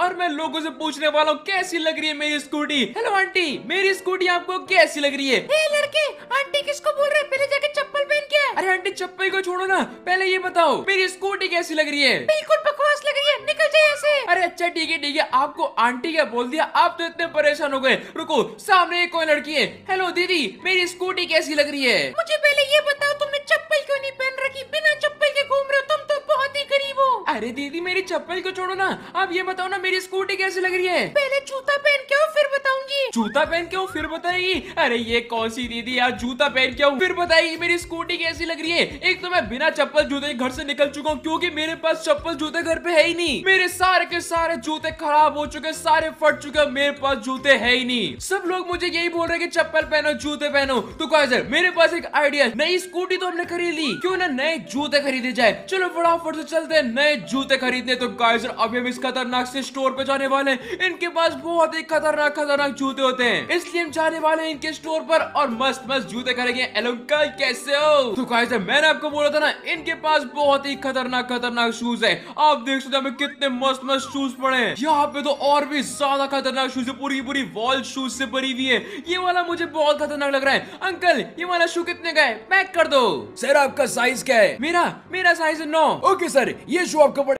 और मैं लोगों से पूछने वाला हूँ कैसी लग रही है मेरी स्कूटी हेलो आंटी मेरी स्कूटी आपको कैसी लग रही है ए लड़के आंटी किसको बोल रहे पहले जाके चप्पल पहन के अरे आंटी चप्पल को छोड़ो ना पहले ये बताओ मेरी स्कूटी कैसी लग रही है बिल्कुल बकवास लग रही है निकल जाए ऐसे अरे अच्छा ठीक है ठीक है आपको आंटी क्या बोल दिया आप तो इतने परेशान हो गए रुको सामने एक कोई लड़की है हेलो दीदी मेरी स्कूटी कैसी लग रही है अरे दीदी मेरी चप्पल को छोड़ो ना आप ये बताओ ना मेरी स्कूटी कैसी लग रही है पहले जूता पहन के और फिर बताओ जूता पहन के फिर बताएगी अरे ये कौन सी दीदी यार जूता पहन के फिर बताएगी मेरी स्कूटी कैसी लग रही है एक तो मैं बिना चप्पल जूते घर से निकल चुका हूँ क्योंकि मेरे पास चप्पल जूते घर पे है ही नहीं मेरे सारे के सारे जूते खराब हो चुके सारे फट चुके मेरे पास जूते है ही नहीं सब लोग मुझे यही बोल रहे की चप्पल पहनो जूते पहनो तो कहा सर मेरे पास एक आइडिया नई स्कूटी तो हमने खरीद ली क्यों ना नए जूते खरीदे जाए चलो फटाफट से चलते हैं नए जूते खरीदने तो गाइजर अभी हम इस खतरनाक से स्टोर पे जाने वाले हैं इनके पास बहुत ही खतरनाक खतरनाक जूते होते हैं इसलिए हम जाने वाले हैं इनके स्टोर पर और मस्त मस्त जूते करेंगे एलोंकल कैसे हो तो कैसे मैंने आपको बोला था ना इनके पास बहुत ही खतरनाक खतरनाक शूज है आप देख सकते हमें कितने मस्त मस्त शूज पड़े हैं यहाँ पे तो और भी ज्यादा खतरनाक शूज है पूरी पूरी वॉल शूज से भरी हुई है ये वाला मुझे बहुत खतरनाक लग रहा है अंकल ये वाला शू कितने का है पैक कर दो सर आपका साइज क्या है मेरा मेरा साइज है नौ ओके सर ये शू आपको